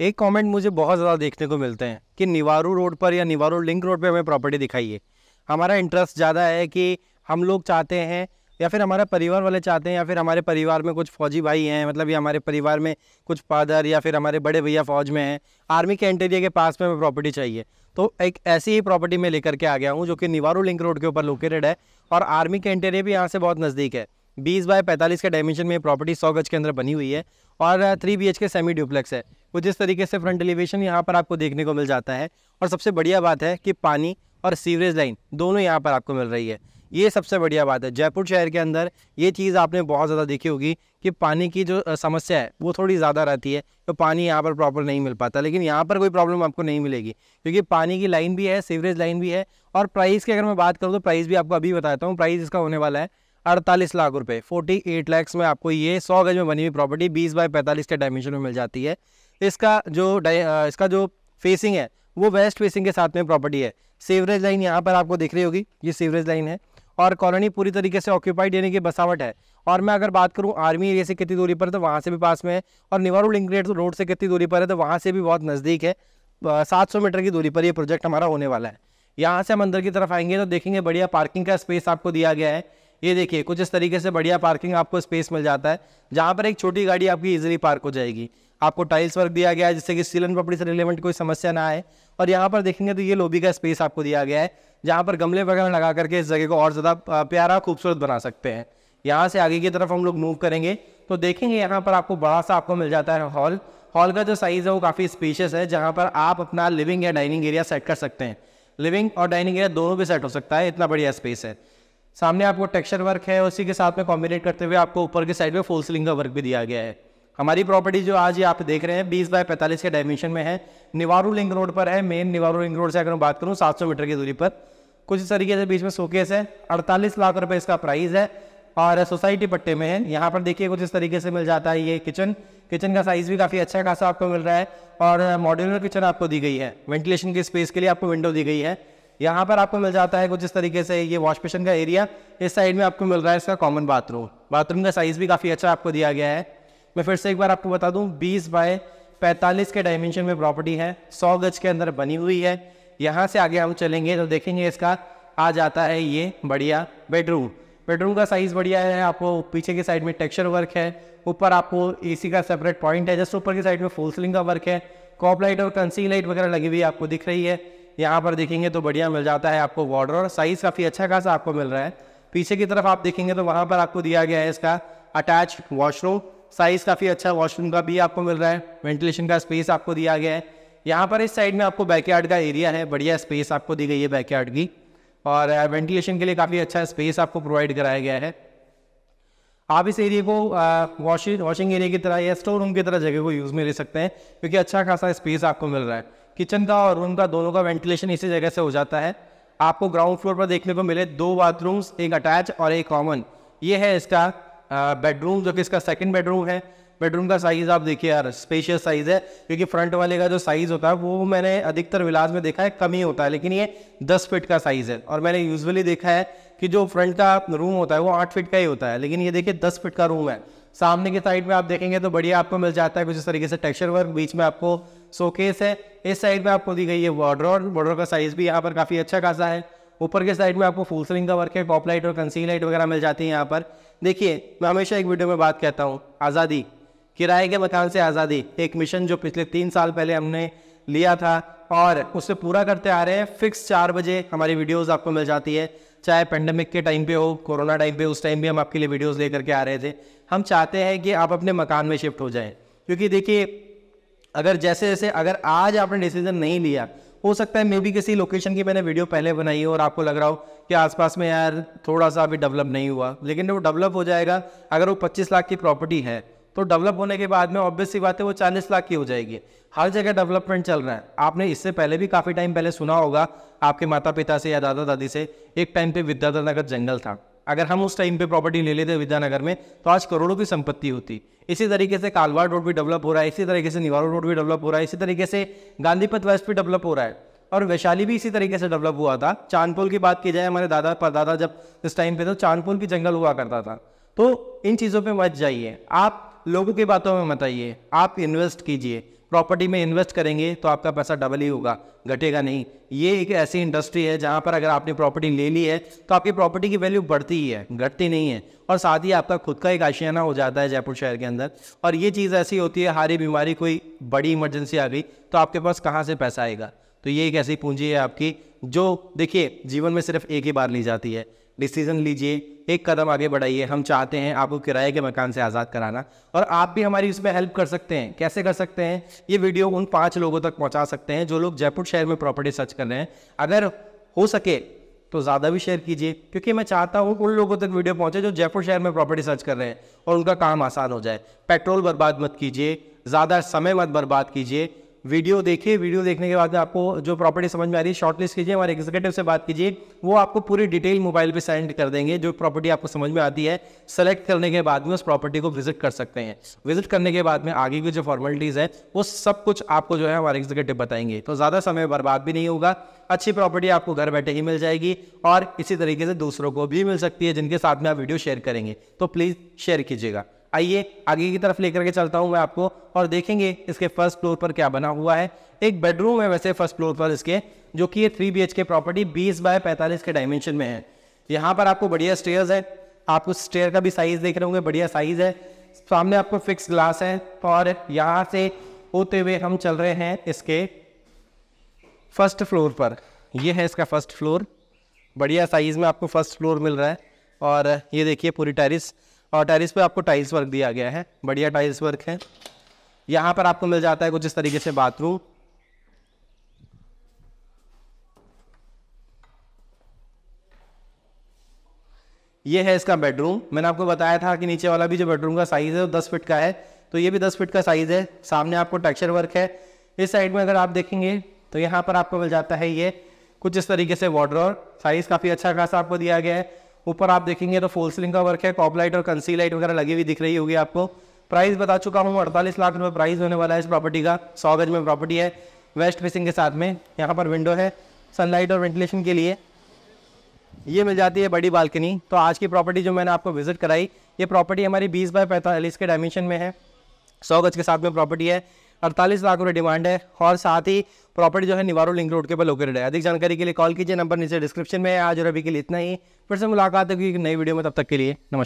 एक कमेंट मुझे बहुत ज़्यादा देखने को मिलते हैं कि निवारू रोड पर या निवारू लिंक रोड पर हमें प्रॉपर्टी दिखाइए हमारा इंटरेस्ट ज़्यादा है कि हम लोग चाहते हैं या फिर हमारा परिवार वाले चाहते हैं या फिर हमारे परिवार में कुछ फौजी भाई हैं मतलब ये हमारे परिवार में कुछ फादर या फिर हमारे बड़े भैया फ़ौज में हैं आर्मी के एंटेरिया के पास में हमें प्रॉपर्टी चाहिए तो एक ऐसी ही प्रॉपर्टी मैं लेकर के आ गया हूँ जो कि निवारू लिंक रोड के ऊपर लोकेटेड है और आर्मी के एंटेरिया भी यहाँ से बहुत नज़दीक है बीस बाय पैंतालीस के डायमेंशन में प्रॉपर्टी सौ गज के अंदर बनी हुई है और three B K semi duplex है वो जिस तरीके से फ्रंट एलिवेशन यहाँ पर आपको देखने को मिल जाता है और सबसे बढ़िया बात है कि पानी और सीवरेज लाइन दोनों यहाँ पर आपको मिल रही है ये सबसे बढ़िया बात है जयपुर शहर के अंदर ये चीज़ आपने बहुत ज़्यादा देखी होगी कि पानी की जो समस्या है वो थोड़ी ज़्यादा रहती है तो पानी यहाँ पर प्रॉपर नहीं मिल पाता लेकिन यहाँ पर कोई प्रॉब्लम आपको नहीं मिलेगी क्योंकि पानी की लाइन भी है सीवरेज लाइन भी है और प्राइस की अगर मैं बात करूँ तो प्राइस भी आपको अभी बताता हूँ प्राइस इसका होने वाला है अड़तालीस लाख रुपये फोर्टी एट लैक्स में आपको ये सौ गज में बनी हुई प्रॉपर्टी बीस बाई पैंतालीस के डायमेंशन में मिल जाती है तो इसका जो इसका जो फेसिंग है वो वेस्ट फेसिंग के साथ में प्रॉपर्टी है सीवरेज लाइन यहाँ पर आपको दिख रही होगी ये सीवरेज लाइन है और कॉलोनी पूरी तरीके से ऑक्यूपाइड यानी कि बसावट है और मैं अगर बात करूँ आर्मी एरिया से कितनी दूरी पर है तो वहाँ से भी पास में है और निवारू लिंक रोड से कितनी दूरी पर है तो वहाँ से भी बहुत नज़दीक है सात सौ मीटर की दूरी पर यह प्रोजेक्ट हमारा होने वाला है यहाँ से हम अंदर की तरफ आएंगे तो देखेंगे बढ़िया पार्किंग का स्पेस आपको दिया गया है ये देखिए कुछ इस तरीके से बढ़िया पार्किंग आपको स्पेस मिल जाता है जहाँ पर एक छोटी गाड़ी आपकी इजीली पार्क हो जाएगी आपको टाइल्स वर्क दिया गया है जिससे कि सीलन पपड़ी से रिलेवेंट कोई समस्या ना आए और यहाँ पर देखेंगे तो ये लोबी का स्पेस आपको दिया गया है जहाँ पर गमले वगैरह लगा करके इस जगह को और ज़्यादा प्यारा खूबसूरत बना सकते हैं यहाँ से आगे की तरफ हम लोग मूव करेंगे तो देखेंगे यहाँ पर आपको बड़ा सा आपको मिल जाता है हॉल हॉल का जो साइज़ है वो काफ़ी स्पेशियस है जहाँ पर आप अपना लिविंग या डाइनिंग एरिया सेट कर सकते हैं लिविंग और डाइनिंग एरिया दोनों भी सेट हो सकता है इतना बढ़िया स्पेस है सामने आपको टेक्सचर वर्क है उसी के साथ में कॉम्बिनेट करते हुए आपको ऊपर के साइड में फुल सीलिंग का वर्क भी दिया गया है हमारी प्रॉपर्टी जो आज ये आप देख रहे हैं बीस बाय पैंतालीस के डायमेंशन में है निवारू लिंक रोड पर है मेन निवारू लिंक रोड से अगर मैं बात करूँ सात सौ मीटर की दूरी पर कुछ इस तरीके से बीच में सोकेस है अड़तालीस लाख रुपये इसका प्राइस है और सोसाइटी पट्टे में है यहाँ पर देखिए कुछ इस तरीके से मिल जाता है ये किचन किचन का साइज़ भी काफ़ी अच्छा खासा आपको मिल रहा है और मॉड्यूलर किचन आपको दी गई है वेंटिलेशन की स्पेस के लिए आपको विंडो दी गई है यहाँ पर आपको मिल जाता है कुछ इस तरीके से ये वॉश बेसिन का एरिया इस साइड में आपको मिल रहा है इसका कॉमन बाथरूम बाथरूम का साइज़ भी काफ़ी अच्छा आपको दिया गया है मैं फिर से एक बार आपको बता दूं 20 बाय 45 के डायमेंशन में प्रॉपर्टी है 100 गज के अंदर बनी हुई है यहाँ से आगे हम चलेंगे तो देखेंगे इसका आ जाता है ये बढ़िया बेडरूम बेडरूम का साइज़ बढ़िया है आपको पीछे की साइड में टेक्सचर वर्क है ऊपर आपको एसी का सेपरेट पॉइंट है जस्ट ऊपर की साइड में फुल सीलिंग का वर्क है कॉप लाइट और कंसी लाइट वगैरह लगी हुई आपको दिख रही है यहाँ पर देखेंगे तो बढ़िया मिल जाता है आपको वॉर्डर और साइज़ काफ़ी अच्छा खासा आपको मिल रहा है पीछे की तरफ आप देखेंगे तो वहाँ पर आपको दिया गया है इसका अटैच वॉशरूम साइज़ काफ़ी अच्छा वॉशरूम का भी आपको मिल रहा है वेंटिलेशन का स्पेस आपको दिया गया है यहाँ पर इस साइड में आपको बैकयार्ड का एरिया है बढ़िया स्पेस आपको दी गई है बैकयार्ड की और वेंटिलेशन uh, के लिए काफ़ी अच्छा स्पेस आपको प्रोवाइड कराया गया है आप इस एरिए को वॉशिंग वॉशिंग एरिया की तरह या स्टोर रूम की तरह जगह को यूज़ में ले सकते हैं क्योंकि अच्छा खासा स्पेस आपको मिल रहा है किचन का और रूम का दोनों का वेंटिलेशन इसी जगह से हो जाता है आपको ग्राउंड फ्लोर पर देखने को मिले दो बाथरूम्स एक अटैच और एक कॉमन ये है इसका बेडरूम जो कि इसका सेकंड बेडरूम है बेडरूम का साइज़ आप देखिए यार स्पेशियस साइज़ है क्योंकि फ्रंट वाले का जो साइज़ होता है वो मैंने अधिकतर विलास में देखा है कम ही होता है लेकिन ये दस फिट का साइज़ है और मैंने यूजुअली देखा है कि जो फ्रंट का रूम होता है वो आठ फिट का ही होता है लेकिन ये देखिए दस फिट का रूम है सामने की साइड में आप देखेंगे तो बढ़िया आपको मिल जाता है कुछ तरीके से टेक्सचर वर्क बीच में आपको सोकेस है इस साइड में आपको दी गई है बॉर्डर और बॉर्डर का साइज़ भी यहाँ पर काफ़ी अच्छा खासा है ऊपर के साइड में आपको फुल स्विंग का वर्क है पॉप लाइट और कंसील लाइट वगैरह मिल जाती है यहाँ पर देखिए मैं हमेशा एक वीडियो में बात कहता हूँ आज़ादी किराए के मकान से आज़ादी एक मिशन जो पिछले तीन साल पहले हमने लिया था और उससे पूरा करते आ रहे हैं फिक्स चार बजे हमारी वीडियोस आपको मिल जाती है चाहे पेंडेमिक के टाइम पे हो कोरोना टाइम पे उस टाइम भी हम आपके लिए वीडियोस लेकर के आ रहे थे हम चाहते हैं कि आप अपने मकान में शिफ्ट हो जाएं क्योंकि देखिए अगर जैसे जैसे अगर आज आपने डिसीजन नहीं लिया हो सकता है मे बी किसी लोकेशन की मैंने वीडियो पहले बनाई है और आपको लग रहा हो कि आसपास में यार थोड़ा सा अभी डेवलप नहीं हुआ लेकिन वो डेवलप हो जाएगा अगर वो पच्चीस लाख की प्रॉपर्टी है तो डेवलप होने के बाद में ऑब्वियस सी बात है वो चालीस लाख की हो जाएगी हर जगह डेवलपमेंट चल रहा है आपने इससे पहले भी काफ़ी टाइम पहले सुना होगा आपके माता पिता से या दादा दादी से एक टाइम पे विद्याधर नगर जंगल था अगर हम उस टाइम पे प्रॉपर्टी ले लेते विद्यानगर में तो आज करोड़ों की संपत्ति होती इसी तरीके से कालवाड़ रोड भी डेवलप हो रहा है इसी तरीके से निवारो रोड भी डेवलप हो रहा है इसी तरीके से गांधीपथ वेस्ट भी डेवलप हो रहा है और वैशाली भी इसी तरीके से डेवलप हुआ था चांदपुल की बात की जाए हमारे दादा परदादा जब इस टाइम पे तो चांदपुल भी जंगल हुआ करता था तो इन चीज़ों पर मत जाइए आप लोगों की बातों में मत आइए आप इन्वेस्ट कीजिए प्रॉपर्टी में इन्वेस्ट करेंगे तो आपका पैसा डबल ही होगा घटेगा नहीं ये एक ऐसी इंडस्ट्री है जहाँ पर अगर आपने प्रॉपर्टी ले ली है तो आपकी प्रॉपर्टी की वैल्यू बढ़ती ही है घटती नहीं है और साथ ही आपका खुद का एक आशियाना हो जाता है जयपुर शहर के अंदर और ये चीज़ ऐसी होती है हारी बीमारी कोई बड़ी इमरजेंसी आ गई तो आपके पास कहाँ से पैसा आएगा तो ये एक ऐसी पूंजी है आपकी जो देखिए जीवन में सिर्फ एक ही बार ली जाती है डिसीज़न लीजिए एक कदम आगे बढ़ाइए हम चाहते हैं आपको किराए के मकान से आज़ाद कराना और आप भी हमारी इसमें हेल्प कर सकते हैं कैसे कर सकते हैं ये वीडियो उन पाँच लोगों तक पहुँचा सकते हैं जो लोग जयपुर शहर में प्रॉपर्टी सर्च कर रहे हैं अगर हो सके तो ज़्यादा भी शेयर कीजिए क्योंकि मैं चाहता हूँ उन लोगों तक वीडियो पहुँचे जो जयपुर शहर में प्रॉपर्टी सर्च कर रहे हैं और उनका काम आसान हो जाए पेट्रोल बर्बाद मत कीजिए ज़्यादा समय मत बर्बाद कीजिए वीडियो देखिए वीडियो देखने के बाद आपको जो प्रॉपर्टी समझ में आ रही है शॉर्ट लिस्ट कीजिए हमारे एग्जीक्यूटिव से बात कीजिए वो आपको पूरी डिटेल मोबाइल पे सेंड कर देंगे जो प्रॉपर्टी आपको समझ में आती है सेलेक्ट करने के बाद में उस प्रॉपर्टी को विजिट कर सकते हैं विजिट करने के बाद में आगे की जो फॉर्मेलिटीज़ है वो सब कुछ आपको जो है हमारे एग्जीक्यूटिव बताएंगे तो ज़्यादा समय बर्बाद भी नहीं होगा अच्छी प्रॉपर्टी आपको घर बैठे ही मिल जाएगी और इसी तरीके से दूसरों को भी मिल सकती है जिनके साथ में आप वीडियो शेयर करेंगे तो प्लीज़ शेयर कीजिएगा आइए आगे की तरफ लेकर के चलता हूँ मैं आपको और देखेंगे इसके फर्स्ट फ्लोर पर क्या बना हुआ है एक बेडरूम है वैसे फर्स्ट फ्लोर पर इसके जो कि ये थ्री बी के प्रॉपर्टी बीस बाय पैंतालीस के डायमेंशन में है यहाँ पर आपको बढ़िया स्टेयर्स है आपको स्टेयर का भी साइज देख रहे होंगे बढ़िया साइज है सामने आपको फिक्स ग्लास है और यहाँ से होते हुए हम चल रहे हैं इसके फर्स्ट फ्लोर पर यह है इसका फर्स्ट फ्लोर बढ़िया साइज़ में आपको फर्स्ट फ्लोर मिल रहा है और ये देखिए पूरी टेरिस और टेरिस पे आपको टाइल्स वर्क दिया गया है बढ़िया टाइल्स वर्क है यहाँ पर आपको मिल जाता है कुछ इस तरीके से बाथरूम ये है इसका बेडरूम मैंने आपको बताया था कि नीचे वाला भी जो बेडरूम का साइज़ है वो दस फिट का है तो ये भी दस फिट का साइज़ है सामने आपको टेक्सचर वर्क है इस साइड में अगर आप देखेंगे तो यहाँ पर आपको मिल जाता है ये कुछ इस तरीके से वार्ड्रोर साइज़ काफ़ी अच्छा खासा आपको दिया गया है ऊपर आप देखेंगे तो फोल सीलिंग का वर्क है कॉपलाइट लाइट और कंसी लाइट वगैरह लगी हुई दिख रही होगी आपको प्राइस बता चुका हूँ अड़तालीस लाख रुपये प्राइस होने वाला है इस प्रॉपर्टी का सौ गज में प्रॉपर्टी है वेस्ट फेसिंग के साथ में यहाँ पर विंडो है सनलाइट और वेंटिलेशन के लिए ये मिल जाती है बड़ी बालकनी तो आज की प्रॉपर्टी जो मैंने आपको विजिट कराई ये प्रॉपर्टी हमारी बीस बाय पैंतालीस के डायमेंशन में है सौ गज के साथ में प्रॉपर्टी है अड़तालीस लाख रुपये डिमांड है और साथ ही प्रॉपर्टी जो है निवारो लिंक रोड के ऊपर लोकेटेड है अधिक जानकारी के लिए कॉल कीजिए नंबर नीचे डिस्क्रिप्शन में आज और अभी के लिए इतना ही फिर से मुलाकात होगी एक नई वीडियो में तब तक के लिए नमस्कार